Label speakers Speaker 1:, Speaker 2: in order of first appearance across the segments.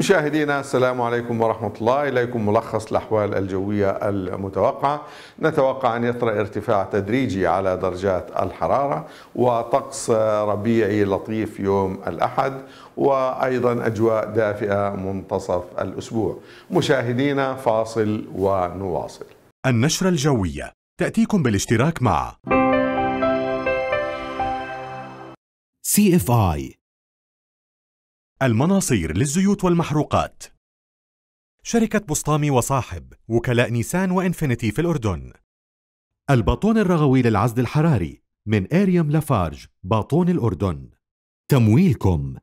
Speaker 1: مشاهدينا السلام عليكم ورحمة الله إليكم ملخص الأحوال الجوية المتوقعة نتوقع أن يطرأ ارتفاع تدريجي على درجات الحرارة وطقس ربيعي لطيف يوم الأحد وأيضا أجواء دافئة منتصف الأسبوع مشاهدينا فاصل ونواصل
Speaker 2: النشرة الجوية تأتيكم بالاشتراك مع CFI المناصير للزيوت والمحروقات شركة بسطامي وصاحب وكلاء نيسان وإنفينيتي في الأردن الباطون الرغوي للعزل الحراري من إيريام لافارج باطون الأردن تمويلكم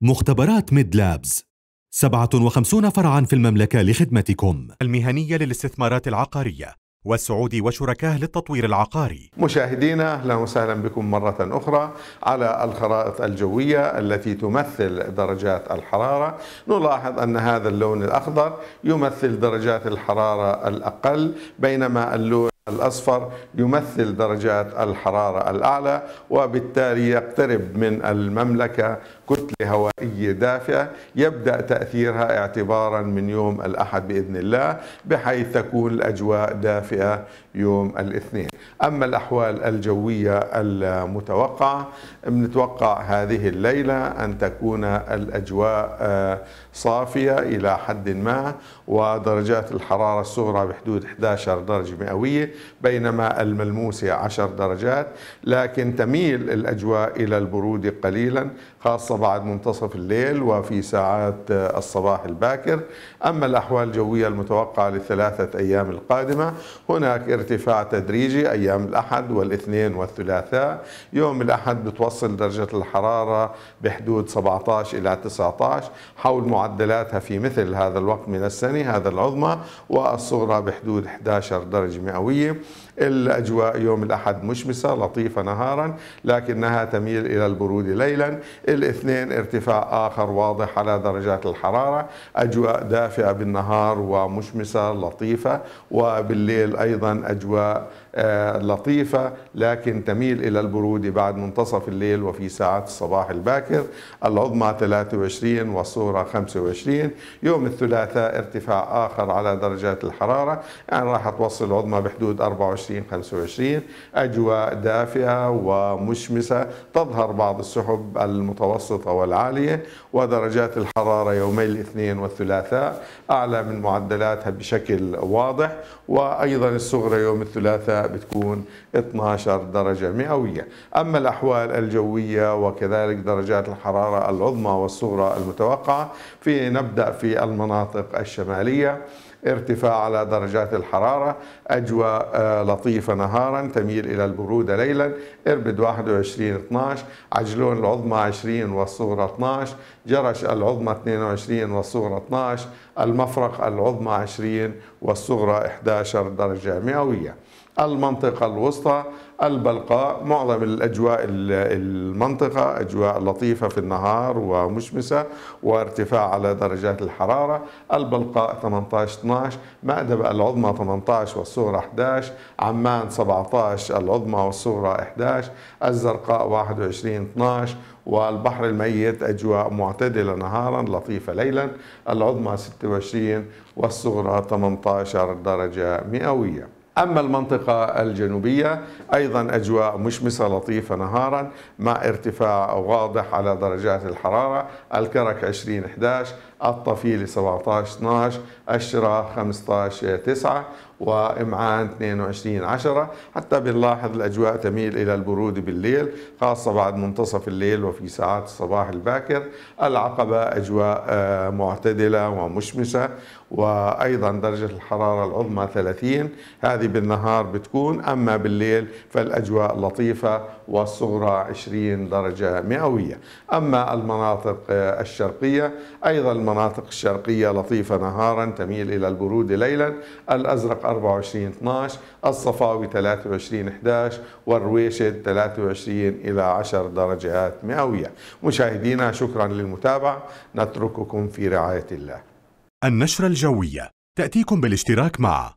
Speaker 2: مختبرات ميد لابز 57 فرعا في المملكة لخدمتكم المهنية للاستثمارات العقارية والسعودي وشركاه للتطوير العقاري
Speaker 1: مشاهدينا أهلا وسهلا بكم مرة أخرى على الخرائط الجوية التي تمثل درجات الحرارة نلاحظ أن هذا اللون الأخضر يمثل درجات الحرارة الأقل بينما اللون الأصفر يمثل درجات الحرارة الأعلى وبالتالي يقترب من المملكة كتلة هوائية دافئة يبدأ تأثيرها اعتبارا من يوم الأحد بإذن الله بحيث تكون الأجواء دافئة يوم الاثنين أما الأحوال الجوية المتوقعة نتوقع هذه الليلة أن تكون الأجواء آه، صافية إلى حد ما ودرجات الحرارة الصغرى بحدود 11 درجة مئوية بينما الملموسة عشر درجات لكن تميل الأجواء إلى البرودة قليلا خاصة بعد منتصف الليل وفي ساعات الصباح الباكر أما الأحوال الجوية المتوقعة للثلاثة أيام القادمة هناك ارتفاع تدريجي أيام الأحد والاثنين والثلاثاء يوم الأحد بتوصل درجة الحرارة بحدود 17 إلى 19 حول معدلاتها في مثل هذا الوقت من السنة هذا العظمى والصغرى بحدود 11 درجة مئوية الأجواء يوم الأحد مشمسة لطيفة نهارا لكنها تميل إلى البرودة ليلا الاثنين ارتفاع آخر واضح على درجات الحرارة أجواء دافئة بالنهار ومشمسة لطيفة وبالليل أيضا أجواء آه، لطيفة لكن تميل إلى البرودة بعد منتصف الليل وفي ساعات الصباح الباكر العظمى 23 والصورة 25 يوم الثلاثاء ارتفاع آخر على درجات الحرارة يعني راح توصل العظمى بحدود 24 25 أجواء دافئة ومشمسة تظهر بعض السحب المتطرفة المتوسطة والعالية ودرجات الحرارة يومي الاثنين والثلاثاء أعلى من معدلاتها بشكل واضح وأيضا الصغرى يوم الثلاثاء بتكون 12 درجة مئوية أما الأحوال الجوية وكذلك درجات الحرارة العظمى والصغرى المتوقعة في نبدأ في المناطق الشمالية ارتفاع على درجات الحرارة أجواء آه، لطيفة نهارا تميل إلى البرودة ليلا إربد 21 12 عجلون العظمى 20 والصغرى 12 جرش العظمى 22 والصغرى 12 المفرق العظمى 20 والصغرى 11 درجة مئوية المنطقة الوسطى البلقاء معظم الأجواء المنطقة أجواء لطيفة في النهار ومشمسة وارتفاع على درجات الحرارة البلقاء 18 12 مادبه العظمى 18 والصغرى 11 عمان 17 العظمى والصغرى 11 الزرقاء 21 12 والبحر الميت أجواء معتدلة نهارا لطيفة ليلا العظمى 26 والصغرى 18 درجة مئوية أما المنطقة الجنوبية أيضا أجواء مشمسة لطيفة نهارا مع ارتفاع واضح على درجات الحرارة الكرك 20 11 الطفيلي 17 12 الشراء 15 9 وامعان 22 10 حتى بنلاحظ الاجواء تميل الى البرودة بالليل خاصة بعد منتصف الليل وفي ساعات الصباح الباكر العقبة اجواء آه، معتدلة ومشمسة وايضا درجة الحرارة العظمى 30 هذه بالنهار بتكون اما بالليل فالاجواء لطيفة والصغرى 20 درجة مئوية اما المناطق آه، الشرقية ايضا المناطق الشرقية لطيفة نهارا تميل إلى البرود ليلا الأزرق 24 12 الصفاوي 23 11 والرويشد 23 إلى 10 درجات مئوية مشاهدينا شكرا للمتابعة نترككم في رعاية الله
Speaker 2: النشرة الجوية تأتيكم بالاشتراك مع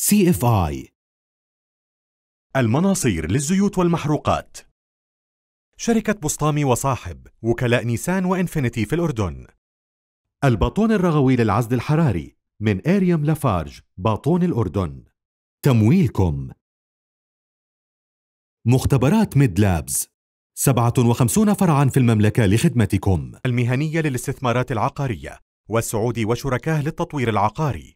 Speaker 2: CFI المناصير للزيوت والمحروقات شركة بسطامي وصاحب وكلاء نيسان وإنفينيتي في الأردن الباطون الرغوي للعزل الحراري من إيريام لافارج باطون الأردن تمويلكم مختبرات ميد لابز 57 فرعا في المملكة لخدمتكم المهنية للاستثمارات العقارية والسعودي وشركاه للتطوير العقاري